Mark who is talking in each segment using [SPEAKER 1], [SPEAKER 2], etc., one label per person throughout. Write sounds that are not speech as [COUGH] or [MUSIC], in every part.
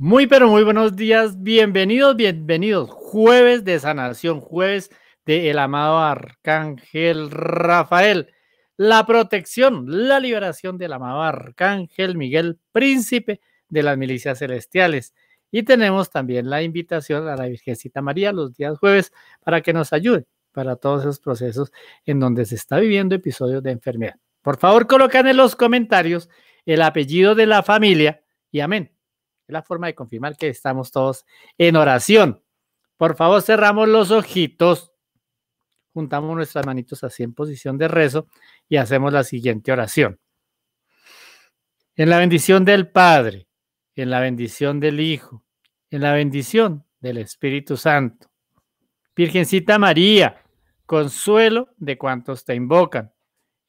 [SPEAKER 1] Muy, pero muy buenos días. Bienvenidos, bienvenidos. Jueves de sanación, jueves de el amado Arcángel Rafael. La protección, la liberación del amado Arcángel Miguel, príncipe de las milicias celestiales. Y tenemos también la invitación a la Virgencita María los días jueves para que nos ayude para todos esos procesos en donde se está viviendo episodios de enfermedad. Por favor, colocan en los comentarios el apellido de la familia y amén. Es la forma de confirmar que estamos todos en oración. Por favor, cerramos los ojitos, juntamos nuestras manitos así en posición de rezo y hacemos la siguiente oración. En la bendición del Padre, en la bendición del Hijo, en la bendición del Espíritu Santo. Virgencita María, consuelo de cuantos te invocan.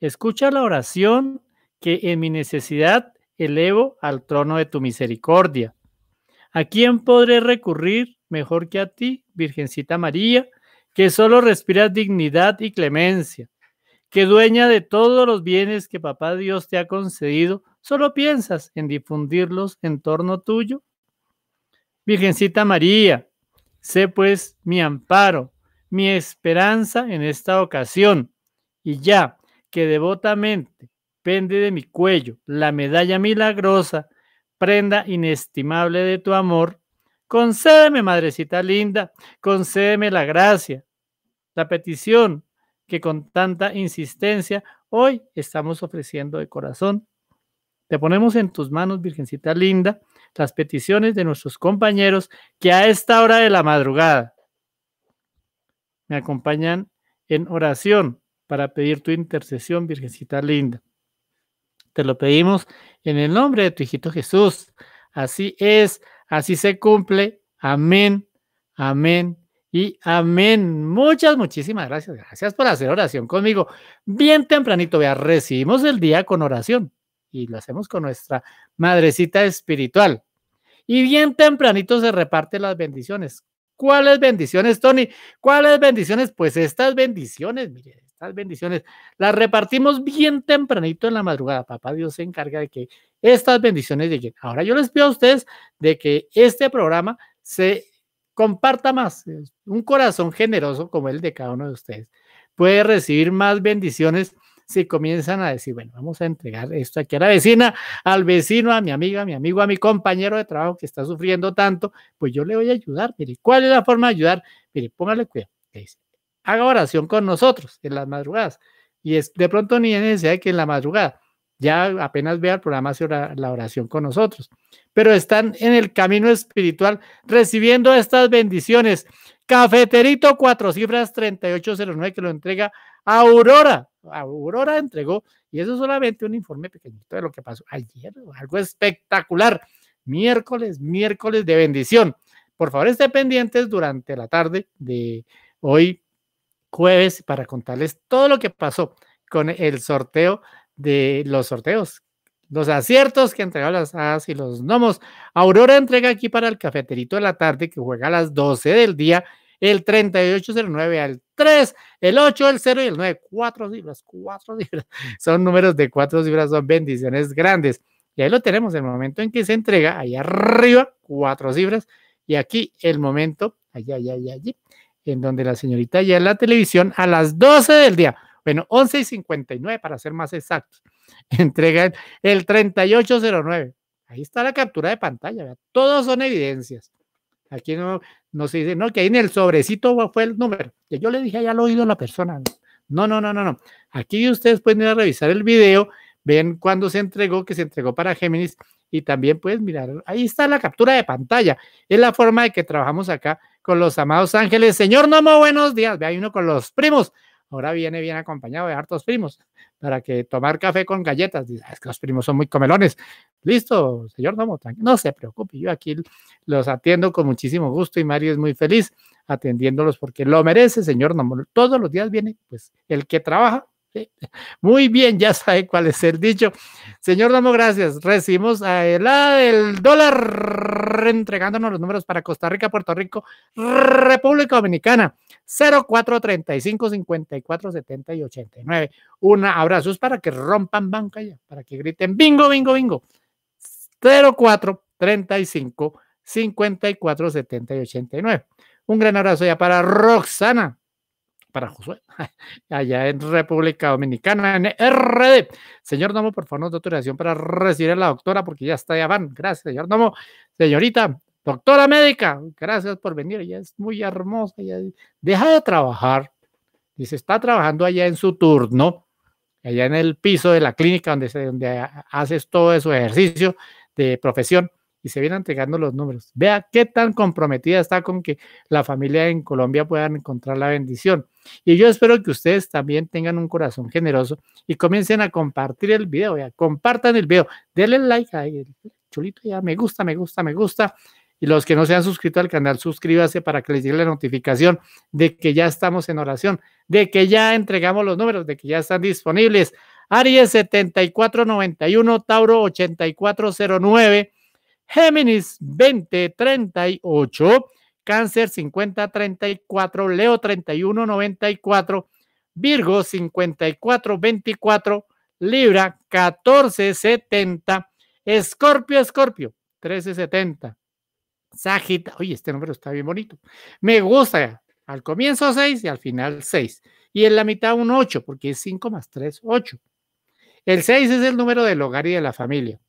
[SPEAKER 1] Escucha la oración que en mi necesidad elevo al trono de tu misericordia. ¿A quién podré recurrir mejor que a ti, Virgencita María, que solo respiras dignidad y clemencia, que dueña de todos los bienes que Papá Dios te ha concedido, solo piensas en difundirlos en torno tuyo? Virgencita María, sé pues mi amparo, mi esperanza en esta ocasión, y ya que devotamente pende de mi cuello la medalla milagrosa, prenda inestimable de tu amor. Concédeme, madrecita linda, concédeme la gracia, la petición que con tanta insistencia hoy estamos ofreciendo de corazón. Te ponemos en tus manos, Virgencita Linda, las peticiones de nuestros compañeros que a esta hora de la madrugada me acompañan en oración para pedir tu intercesión, Virgencita Linda. Te lo pedimos en el nombre de tu hijito Jesús. Así es, así se cumple. Amén, amén y amén. Muchas, muchísimas gracias. Gracias por hacer oración conmigo. Bien tempranito, vea, recibimos el día con oración y lo hacemos con nuestra madrecita espiritual. Y bien tempranito se reparten las bendiciones. ¿Cuáles bendiciones, Tony? ¿Cuáles bendiciones? Pues estas bendiciones, mire, estas bendiciones las repartimos bien tempranito en la madrugada. Papá Dios se encarga de que estas bendiciones lleguen. Ahora yo les pido a ustedes de que este programa se comparta más. Un corazón generoso como el de cada uno de ustedes puede recibir más bendiciones si comienzan a decir, bueno, vamos a entregar esto aquí a la vecina, al vecino, a mi amiga, a mi amigo, a mi compañero de trabajo que está sufriendo tanto, pues yo le voy a ayudar. Mire, ¿cuál es la forma de ayudar? Mire, póngale cuidado. ¿Qué dice? haga oración con nosotros en las madrugadas. Y es, de pronto ni es necesidad de que en la madrugada, ya apenas vea el programa hace la oración con nosotros. Pero están en el camino espiritual recibiendo estas bendiciones. Cafeterito cuatro cifras 3809 que lo entrega Aurora. Aurora entregó, y eso es solamente un informe pequeñito de lo que pasó ayer, algo espectacular. Miércoles, miércoles de bendición. Por favor, estén pendientes durante la tarde de hoy, jueves para contarles todo lo que pasó con el sorteo de los sorteos, los aciertos que entregaron las hadas y los nomos Aurora entrega aquí para el cafeterito de la tarde que juega a las 12 del día, el 3809 al 3, el 8, el 0 y el 9. Cuatro cifras, cuatro cifras [LAUGHS] Son números de cuatro cifras, son bendiciones grandes. Y ahí lo tenemos, el momento en que se entrega, ahí arriba, cuatro cifras. Y aquí el momento, allá, allá, allá, allí, en donde la señorita ya en la televisión a las 12 del día, bueno, 11 y 59 para ser más exactos, [LAUGHS] entrega el 3809. Ahí está la captura de pantalla, todos son evidencias. Aquí no, no se dice, no, que ahí en el sobrecito fue el número, que yo le dije ya lo oído a la persona. No, no, no, no, no. Aquí ustedes pueden ir a revisar el video, ven cuándo se entregó, que se entregó para Géminis, y también puedes mirar, ahí está la captura de pantalla. Es la forma de que trabajamos acá con los amados ángeles. Señor Nomo, buenos días. Ve, hay uno con los primos. Ahora viene bien acompañado de hartos primos para que tomar café con galletas. Dice, ah, es que los primos son muy comelones. Listo, señor Nomo, no se preocupe. Yo aquí los atiendo con muchísimo gusto y Mario es muy feliz atendiéndolos porque lo merece, señor Nomo. Todos los días viene, pues el que trabaja muy bien, ya sabe cuál es el dicho. Señor Domo, gracias. Recibimos a la del ah, dólar entregándonos los números para Costa Rica, Puerto Rico, República Dominicana, 0435 54 70 y 89. un abrazos para que rompan banca ya, para que griten bingo, bingo, bingo. 0435 54 70 y 89. Un gran abrazo ya para Roxana para Josué, [LAUGHS] allá en República Dominicana, en RD. Señor Nomo, por favor, nos da autorización para recibir a la doctora, porque ya está ya van. Gracias, señor Nomo. Señorita, doctora médica, gracias por venir. Ella es muy hermosa. deja de trabajar. dice está trabajando allá en su turno, allá en el piso de la clínica donde, se, donde haces todo su ejercicio de profesión y se vienen entregando los números. Vea qué tan comprometida está con que la familia en Colombia pueda encontrar la bendición. Y yo espero que ustedes también tengan un corazón generoso y comiencen a compartir el video. Ya. Compartan el video, denle like chulito, ya me gusta, me gusta, me gusta. Y los que no se han suscrito al canal, suscríbase para que les llegue la notificación de que ya estamos en oración, de que ya entregamos los números, de que ya están disponibles. Aries 7491, Tauro 8409. Géminis 2038, Cáncer 5034, Leo 3194, Virgo 5424, Libra 1470, Escorpio, Escorpio 1370. Sagita, oye, este número está bien bonito. Me gusta. Al comienzo 6 y al final 6. Y en la mitad un 8, porque es 5 más 3, 8. El 6 es el número del hogar y de la familia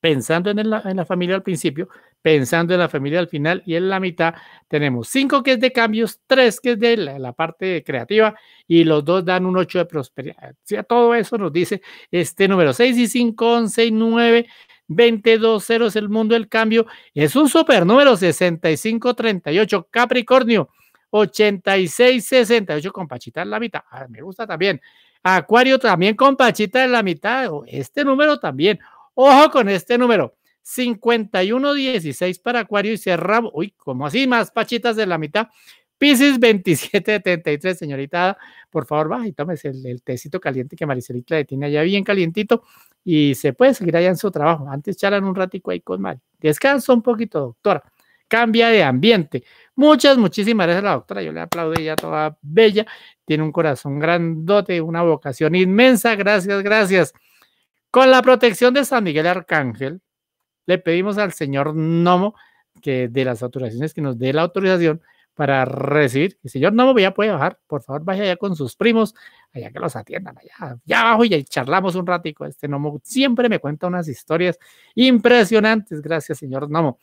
[SPEAKER 1] pensando en la, familia al principio, pensando en la familia al final y en la mitad tenemos cinco que es de cambios, tres que es de la, parte creativa y los dos dan un ocho de prosperidad. todo eso nos dice este número seis y cinco, once y 9. 22 es el mundo del cambio. Es un super número, 6538, Capricornio, 8668, con Pachita en la mitad. Ah, me gusta también. Acuario también con Pachita en la mitad. Este número también, Ojo con este número. 51 para Acuario y cerramos. Uy, como así, más pachitas de la mitad. Pisces 27.73, señorita, por favor, baja y tómese el, el tecito caliente que Maricelita le tiene allá bien calientito y se puede seguir allá en su trabajo. Antes charlan un ratico ahí con Mari. Descansa un poquito, doctora. Cambia de ambiente. Muchas, muchísimas gracias a la doctora. Yo le aplaudo, ella toda bella. Tiene un corazón grandote, una vocación inmensa. Gracias, gracias. Con la protección de San Miguel Arcángel, le pedimos al señor Nomo que de las autorizaciones que nos dé la autorización para recibir. El señor Nomo ya puede bajar, por favor, vaya allá con sus primos, allá que los atiendan, allá, abajo y charlamos un ratico. Este Nomo siempre me cuenta unas historias impresionantes. Gracias, señor Nomo.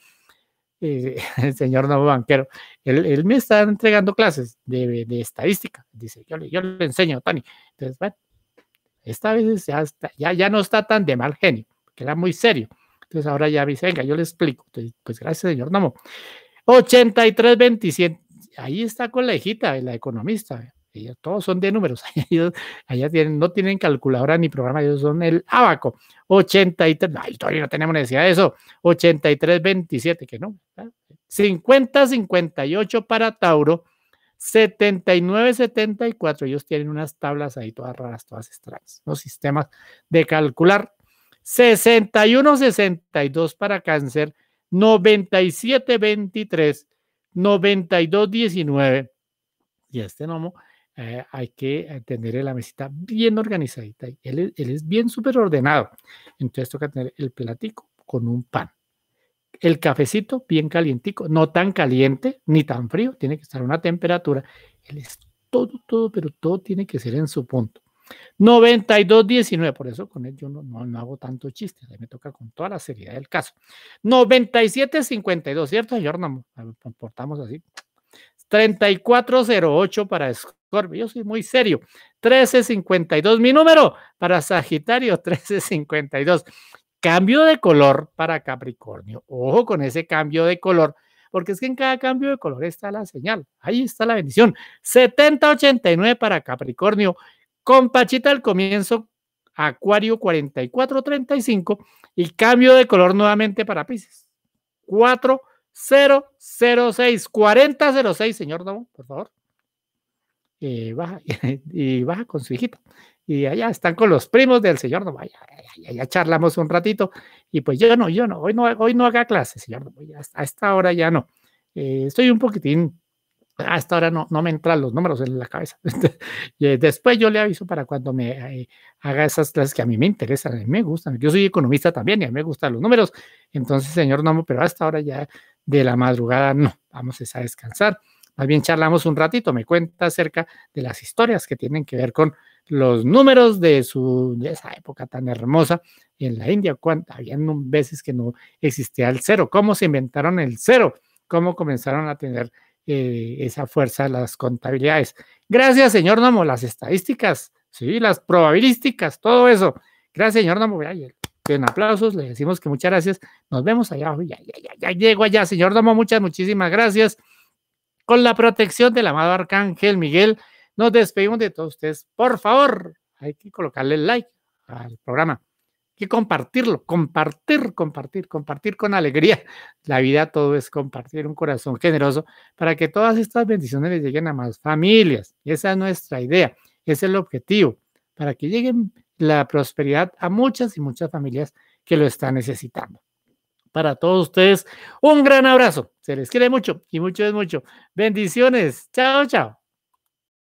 [SPEAKER 1] Eh, [LAUGHS] el señor Nomo Banquero, él, me está entregando clases de, estadística. Dice, yo, yo le enseño, Tony. Entonces, bueno, esta vez ya, ya, no está tan de mal genio, que era muy serio. Entonces ahora ya dice, venga, yo le explico. pues gracias, señor Namo. 27, Ahí está con la hijita, la economista. Ellos, todos son de números. [LAUGHS] allá tienen, no tienen calculadora ni programa, ellos son el abaco. 83, no, todavía no tenemos necesidad de eso. 83, 27, que no. 50, 58 para Tauro, 7974. Ellos tienen unas tablas ahí todas raras, todas extrañas, los sistemas de calcular. 6162 para cáncer, 9723, 9219. Y este nomo eh, hay que tener la mesita bien organizadita. Él, él es bien súper ordenado. Entonces toca tener el platico con un pan el cafecito bien calientico, no tan caliente ni tan frío, tiene que estar a una temperatura. Él es todo, todo, pero todo tiene que ser en su punto. 92-19, por eso con él yo no, hago tanto chiste, me toca con toda la seriedad del caso. 97-52, ¿cierto, señor? Nos comportamos así. 34.08 para Scorpio, yo soy muy serio. 13.52 mi número para Sagitario, 13.52 Cambio de color para Capricornio. Ojo con ese cambio de color, porque es que en cada cambio de color está la señal. Ahí está la bendición. 70.89 para Capricornio. Con Pachita al comienzo, Acuario 44.35. y cambio de color nuevamente para Pisces. 4006, 4006, señor Domo, por favor. Eh, baja, [LAUGHS] y baja con su hijita y allá están con los primos del señor vaya allá charlamos un ratito y pues yo no, yo no, hoy no, hoy no haga clases, señor Novaya. A esta hora ya no. Eh, estoy un poquitín, hasta ahora no, no me entran los números en la cabeza. [LAUGHS] y eh, después yo le aviso para cuando me eh, haga esas clases que a mí me interesan, a me gustan. Yo soy economista también y a mí me gustan los números. Entonces, señor Nomo, pero hasta ahora ya de la madrugada no, vamos a descansar. Más bien charlamos un ratito, me cuenta acerca de las historias que tienen que ver con los números de, su, de esa época tan hermosa en la India, cuando habían veces que no existía el cero, cómo se inventaron el cero, cómo comenzaron a tener eh, esa fuerza las contabilidades. Gracias, señor Nomo, las estadísticas, sí, las probabilísticas, todo eso. Gracias, señor Nomo. En aplausos, le decimos que muchas gracias. Nos vemos allá. Ya, ya, ya, ya llego allá, señor Nomo. Muchas, muchísimas gracias con la protección del amado Arcángel Miguel, nos despedimos de todos ustedes. Por favor, hay que colocarle el like al programa. Hay que compartirlo, compartir, compartir, compartir con alegría. La vida todo es compartir un corazón generoso para que todas estas bendiciones les lleguen a más familias. Esa es nuestra idea, ese es el objetivo, para que lleguen la prosperidad a muchas y muchas familias que lo están necesitando para todos ustedes. Un gran abrazo. Se les quiere mucho y mucho es mucho. Bendiciones. Chao, chao.